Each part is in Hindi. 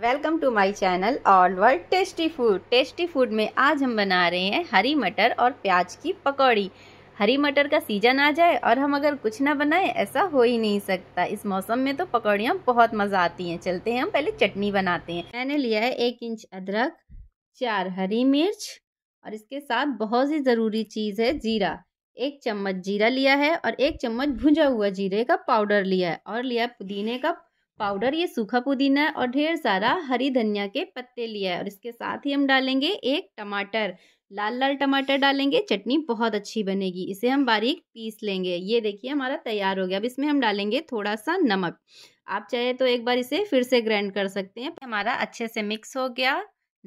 welcome to my channel all world tasty food tasty food में आज हम बना रहे हैं हरी मटर और प्याज की पकौड़ी हरी मटर का सीजन आ जाए और हम अगर कुछ ना बनाएं ऐसा हो ही नहीं सकता इस मौसम में तो पकौड़ियाँ बहुत मज़ा आती हैं चलते हैं हम पहले चटनी बनाते हैं मैंने लिया है एक इंच अदरक चार हरी मिर्च और इसके साथ बहुत ही ज़रूरी चीज़ है जीरा एक चम्मच जीरा लिया है और एक चम्मच भुंजा हुआ जीरे का पाउडर लिया है और लिया पुदीने का पाउडर ये सूखा पुदीना और ढेर सारा हरी धनिया के पत्ते लिया है और इसके साथ ही हम डालेंगे एक टमाटर लाल लाल टमाटर डालेंगे चटनी बहुत अच्छी बनेगी इसे हम बारीक पीस लेंगे ये देखिए हमारा तैयार हो गया अब इसमें हम डालेंगे थोड़ा सा नमक आप चाहे तो एक बार इसे फिर से ग्राइंड कर सकते हैं हमारा अच्छे से मिक्स हो गया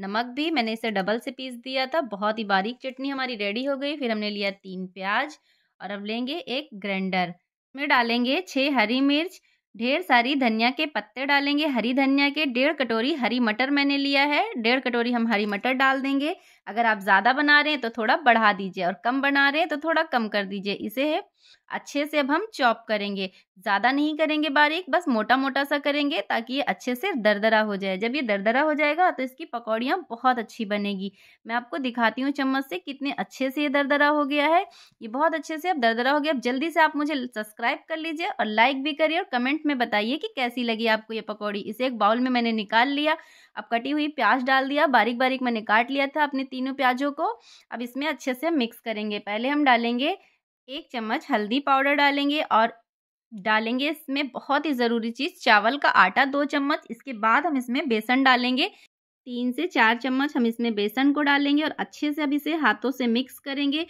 नमक भी मैंने इसे डबल से पीस दिया था बहुत ही बारीक चटनी हमारी रेडी हो गई फिर हमने लिया तीन प्याज और अब लेंगे एक ग्राइंडर में डालेंगे छः हरी मिर्च ढेर सारी धनिया के पत्ते डालेंगे हरी धनिया के डेढ़ कटोरी हरी मटर मैंने लिया है डेढ़ कटोरी हम हरी मटर डाल देंगे अगर आप ज़्यादा बना रहे हैं तो थोड़ा बढ़ा दीजिए और कम बना रहे हैं तो थोड़ा कम कर दीजिए इसे अच्छे से अब हम चॉप करेंगे ज़्यादा नहीं करेंगे बारीक बस मोटा मोटा सा करेंगे ताकि ये अच्छे से दरदरा हो जाए जब ये दरदरा हो जाएगा तो इसकी पकौड़ियाँ बहुत अच्छी बनेगी मैं आपको दिखाती हूँ चम्मच से कितने अच्छे से ये दरदरा हो गया है ये बहुत अच्छे से अब दरदरा हो गया अब जल्दी से आप मुझे सब्सक्राइब कर लीजिए और लाइक भी करिए और कमेंट में बताइए कि कैसी लगी आपको ये पकौड़ी इसे एक बाउल में मैंने निकाल लिया अब कटी हुई प्याज डाल दिया बारीक बारीक मैंने काट लिया था अपने तीनों प्याजों को अब इसमें अच्छे से मिक्स करेंगे पहले हम डालेंगे एक चम्मच हल्दी पाउडर डालेंगे और डालेंगे इसमें बहुत ही ज़रूरी चीज़ चावल का आटा दो चम्मच इसके बाद हम इसमें बेसन डालेंगे तीन से चार चम्मच हम इसमें बेसन को डालेंगे और अच्छे से अब इसे हाथों से मिक्स करेंगे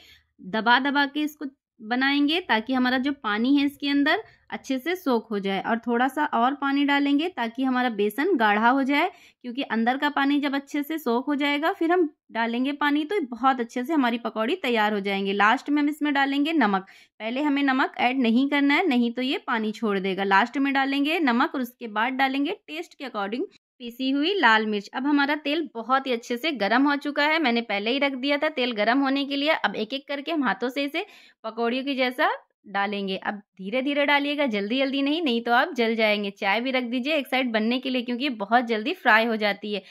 दबा दबा के इसको बनाएंगे ताकि हमारा जो पानी है इसके अंदर अच्छे से सोख हो जाए और थोड़ा सा और पानी डालेंगे ताकि हमारा बेसन गाढ़ा हो जाए क्योंकि अंदर का पानी जब अच्छे से सोख हो जाएगा फिर हम डालेंगे पानी तो बहुत अच्छे से हमारी पकौड़ी तैयार हो जाएंगे लास्ट में हम इसमें डालेंगे नमक पहले हमें नमक ऐड नहीं करना है नहीं तो ये पानी छोड़ देगा लास्ट में डालेंगे नमक और उसके बाद डालेंगे टेस्ट के अकॉर्डिंग पीसी हुई लाल मिर्च अब हमारा तेल बहुत ही अच्छे से गर्म हो चुका है मैंने पहले ही रख दिया था तेल गर्म होने के लिए अब एक एक करके हम हाथों से इसे पकौड़ियों की जैसा डालेंगे अब धीरे धीरे डालिएगा जल्दी जल्दी नहीं नहीं तो आप जल जाएंगे चाय भी रख दीजिए एक साइड बनने के लिए क्योंकि बहुत जल्दी फ्राई हो जाती है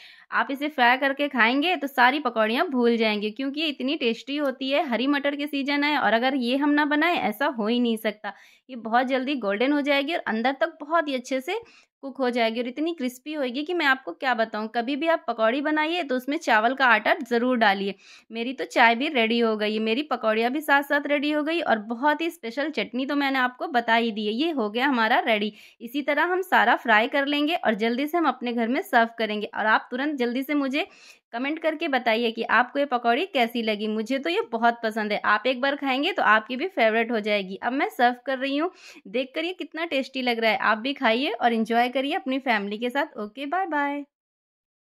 आप इसे फ्राई करके खाएंगे तो सारी पकौड़ियाँ भूल जाएंगे क्योंकि इतनी टेस्टी होती है हरी मटर के सीजन है और अगर ये हम ना बनाएं ऐसा हो ही नहीं सकता ये बहुत जल्दी गोल्डन हो जाएगी और अंदर तक बहुत ही अच्छे से कुक हो जाएगी और इतनी क्रिस्पी होगी कि मैं आपको क्या बताऊँ कभी भी आप पकौड़ी बनाइए तो उसमें चावल का आटा ज़रूर डालिए मेरी तो चाय भी रेडी हो गई मेरी पकौड़ियाँ भी साथ साथ रेडी हो गई और बहुत ही स्पेशल चटनी तो मैंने आपको बता ही दी है ये हो गया हमारा रेडी इसी तरह हम सारा फ्राई कर लेंगे और जल्दी से हम अपने घर में सर्व करेंगे और आप तुरंत जल्दी से मुझे कमेंट करके बताइए कि आपको ये पकौड़ी कैसी लगी मुझे तो ये बहुत पसंद है आप एक बार खाएंगे तो आपकी भी फेवरेट हो जाएगी अब मैं सर्व कर रही हूँ देख कर ये कितना टेस्टी लग रहा है आप भी खाइए और इन्जॉय करिए अपनी फैमिली के साथ ओके बाय बाय